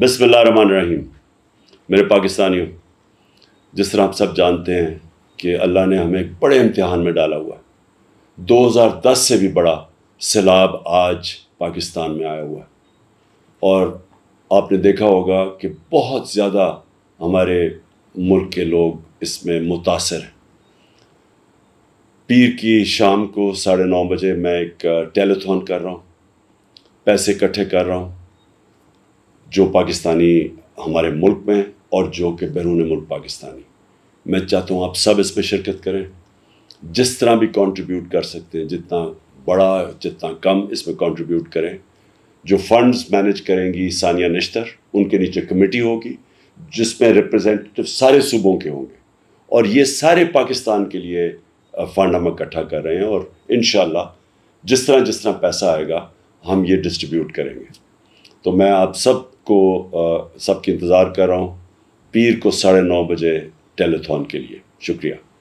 रहीम मेरे पाकिस्तानियों जिस तरह आप सब जानते हैं कि अल्लाह ने हमें एक बड़े इम्तहान में डाला हुआ है 2010 से भी बड़ा सैलाब आज पाकिस्तान में आया हुआ है और आपने देखा होगा कि बहुत ज़्यादा हमारे मुल्क के लोग इसमें मुतासर हैं पीर की शाम को साढ़े नौ बजे मैं एक टेलीथॉन कर रहा हूँ पैसे इकट्ठे कर रहा हूँ जो पाकिस्तानी हमारे मुल्क में और जो कि बैरून मुल्क पाकिस्तानी मैं चाहता हूँ आप सब इसमें शिरकत करें जिस तरह भी कंट्रीब्यूट कर सकते हैं जितना बड़ा जितना कम इसमें कंट्रीब्यूट करें जो फंड्स मैनेज करेंगी सानिया निश्तर उनके नीचे कमेटी होगी जिसमें रिप्रेजेंटेटिव सारे सूबों के होंगे और ये सारे पाकिस्तान के लिए फ़ंड हम इकट्ठा कर रहे हैं और इन जिस तरह जिस तरह पैसा आएगा हम ये डिस्ट्रीब्यूट करेंगे तो मैं आप सबको सबके इंतज़ार कर रहा हूँ पीर को साढ़े नौ बजे टेलीथॉन के लिए शुक्रिया